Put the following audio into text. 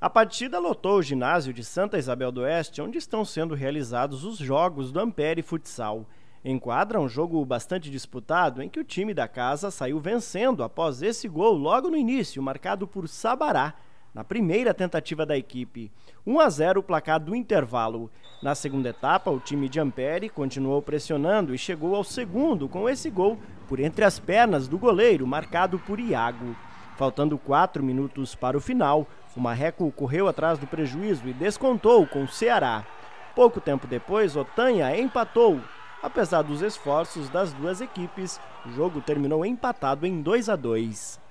A partida lotou o ginásio de Santa Isabel do Oeste, onde estão sendo realizados os jogos do Ampere Futsal. Enquadra um jogo bastante disputado em que o time da casa saiu vencendo após esse gol logo no início, marcado por Sabará, na primeira tentativa da equipe. 1 a 0 o placar do intervalo. Na segunda etapa, o time de Ampere continuou pressionando e chegou ao segundo com esse gol por entre as pernas do goleiro, marcado por Iago. Faltando quatro minutos para o final, o Marreco correu atrás do prejuízo e descontou com o Ceará. Pouco tempo depois, Otanha empatou. Apesar dos esforços das duas equipes, o jogo terminou empatado em 2 a 2.